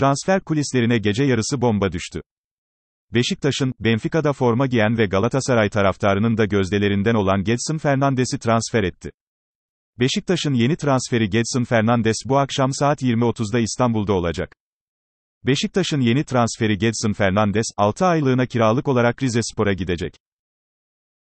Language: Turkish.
Transfer kulislerine gece yarısı bomba düştü. Beşiktaş'ın, Benfica'da forma giyen ve Galatasaray taraftarının da gözdelerinden olan Gedson Fernandes'i transfer etti. Beşiktaş'ın yeni transferi Gedson Fernandes bu akşam saat 20.30'da İstanbul'da olacak. Beşiktaş'ın yeni transferi Gedson Fernandes, 6 aylığına kiralık olarak Rize Spor'a gidecek.